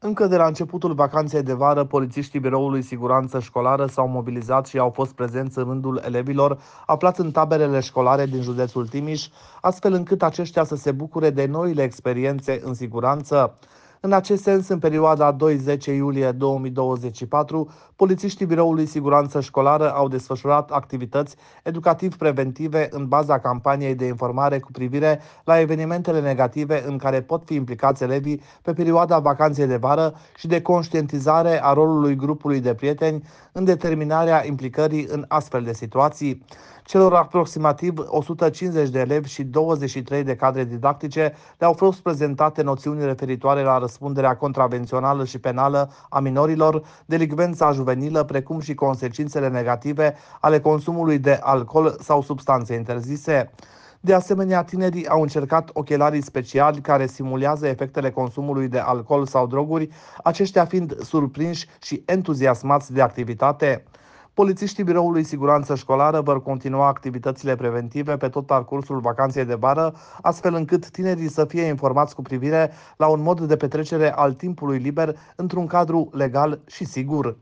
Încă de la începutul vacanței de vară, polițiștii Biroului Siguranță Școlară s-au mobilizat și au fost prezenți în rândul elevilor aflați în taberele școlare din județul Timiș, astfel încât aceștia să se bucure de noile experiențe în siguranță. În acest sens, în perioada 2-10 iulie 2024, polițiștii Biroului Siguranță Școlară au desfășurat activități educativ-preventive în baza campaniei de informare cu privire la evenimentele negative în care pot fi implicați elevii pe perioada vacanței de vară și de conștientizare a rolului grupului de prieteni în determinarea implicării în astfel de situații celor aproximativ 150 de elevi și 23 de cadre didactice le-au fost prezentate noțiuni referitoare la răspunderea contravențională și penală a minorilor, delicvența juvenilă, precum și consecințele negative ale consumului de alcool sau substanțe interzise. De asemenea, tinerii au încercat ochelarii speciali care simulează efectele consumului de alcool sau droguri, aceștia fiind surprinși și entuziasmați de activitate. Polițiștii Biroului Siguranță Școlară vor continua activitățile preventive pe tot parcursul vacanței de vară, astfel încât tinerii să fie informați cu privire la un mod de petrecere al timpului liber într-un cadru legal și sigur.